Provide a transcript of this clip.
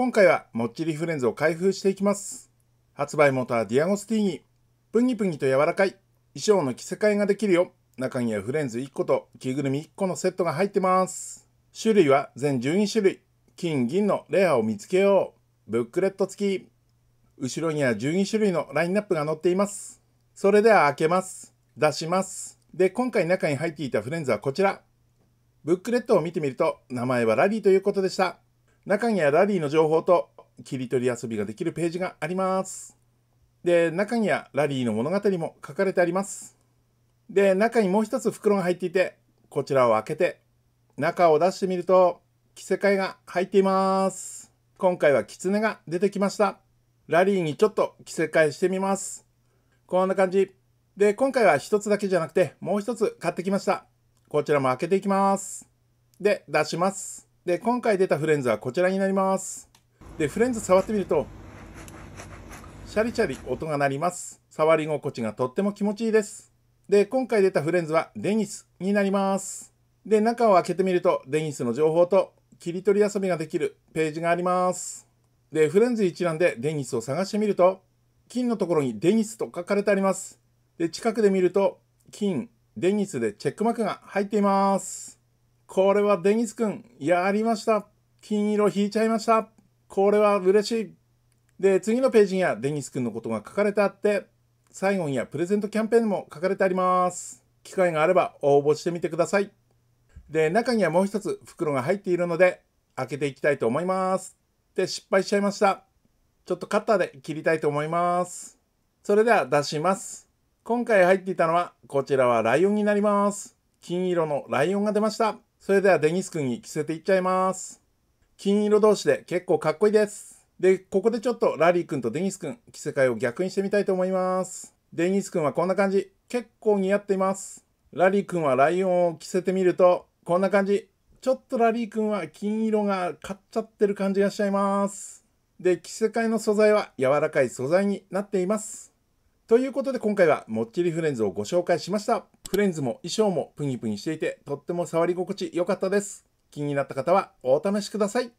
今回はもっちりフレンズを開封していきます。発売元はディアゴスティーニ。プニプニと柔らかい。衣装の着せ替えができるよ。中にはフレンズ1個と着ぐるみ1個のセットが入ってます。種類は全12種類。金銀のレアを見つけよう。ブックレット付き。後ろには12種類のラインナップが載っています。それでは開けます。出します。で、今回中に入っていたフレンズはこちら。ブックレットを見てみると、名前はラリーということでした。中にはラリーの情報と切り取り遊びができるページがあります。で、中にはラリーの物語も書かれてあります。で、中にもう一つ袋が入っていて、こちらを開けて、中を出してみると、着せ替えが入っています。今回はキツネが出てきました。ラリーにちょっと着せ替えしてみます。こんな感じ。で、今回は一つだけじゃなくて、もう一つ買ってきました。こちらも開けていきます。で、出します。で、今回出たフレンズはこちらになります。で、フレンズ触ってみると、シャリシャリ音が鳴ります。触り心地がとっても気持ちいいです。で、今回出たフレンズはデニスになります。で、中を開けてみると、デニスの情報と切り取り遊びができるページがあります。で、フレンズ一覧でデニスを探してみると、金のところにデニスと書かれてあります。で、近くで見ると、金、デニスでチェックマークが入っています。これはデニスくん、やりました。金色引いちゃいました。これは嬉しい。で、次のページにはデニス君のことが書かれてあって、最後にはプレゼントキャンペーンも書かれてあります。機会があれば応募してみてください。で、中にはもう一つ袋が入っているので、開けていきたいと思います。で、失敗しちゃいました。ちょっとカッターで切りたいと思います。それでは出します。今回入っていたのは、こちらはライオンになります。金色のライオンが出ました。それではデニス君に着せていっちゃいます。金色同士で結構かっこいいです。で、ここでちょっとラリー君とデニス君、着せ替えを逆にしてみたいと思います。デニス君はこんな感じ。結構似合っています。ラリー君はライオンを着せてみると、こんな感じ。ちょっとラリー君は金色が買っちゃってる感じがしちゃいます。で、着せ替えの素材は柔らかい素材になっています。ということで今回はもっちりフレンズをご紹介しました。フレンズも衣装もプニプニしていてとっても触り心地良かったです。気になった方はお試しください。